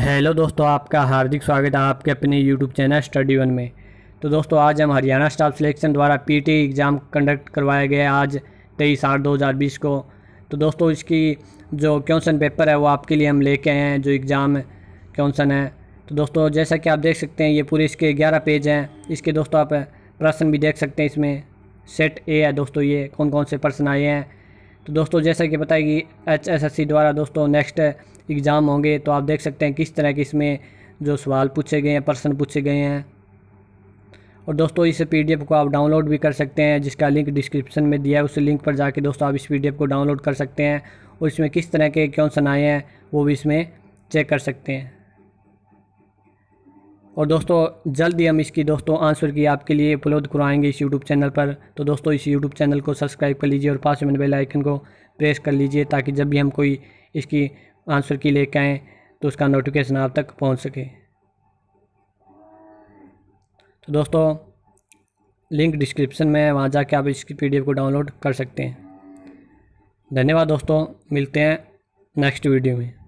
hello दोस्तों आपका हार्दिक स्वागत है आपके अपने यूट्यूब चैनल स्टडी वन में तो दोस्तों आज हम हरियाणा स्टाफ सिलेक्शन द्वारा पीटी एग्ज़ाम कंडक्ट करवाया गया आज तेईस आठ दो हज़ार बीस को तो दोस्तों इसकी जो क्वेश्चन पेपर है वो आपके लिए हम लेके आए हैं जो एग्ज़ाम क्वेश्चन है तो दोस्तों जैसा कि आप देख सकते हैं ये पूरे इसके ग्यारह पेज हैं इसके दोस्तों आप प्रश्न भी देख सकते हैं इसमें सेट ए है दोस्तों ये कौन कौन से प्रश्न आए हैं तो दोस्तों जैसा कि कि एच एस एस सी द्वारा दोस्तों नेक्स्ट एग्ज़ाम होंगे तो आप देख सकते हैं किस तरह के इसमें जो सवाल पूछे गए हैं प्रश्न पूछे गए हैं और दोस्तों इस पीडीएफ को आप डाउनलोड भी कर सकते हैं जिसका लिंक डिस्क्रिप्शन में दिया है उस लिंक पर जाके दोस्तों आप इस एफ़ को डाउनलोड कर सकते हैं और इसमें किस तरह के क्वेश्चन आए हैं वो भी इसमें चेक कर सकते हैं और दोस्तों जल्द ही हम इसकी दोस्तों आंसर की आपके लिए उपलब्ध करवाएंगे इस यूट्यूब चैनल पर तो दोस्तों इस यूट्यूब चैनल को सब्सक्राइब कर लीजिए और पास में बेल आइकन को प्रेस कर लीजिए ताकि जब भी हम कोई इसकी आंसर की लेके आएँ तो उसका नोटिफिकेशन आप तक पहुँच सके तो दोस्तों लिंक डिस्क्रिप्शन में है वहाँ जाके आप इसकी पी को डाउनलोड कर सकते हैं धन्यवाद दोस्तों मिलते हैं नेक्स्ट वीडियो में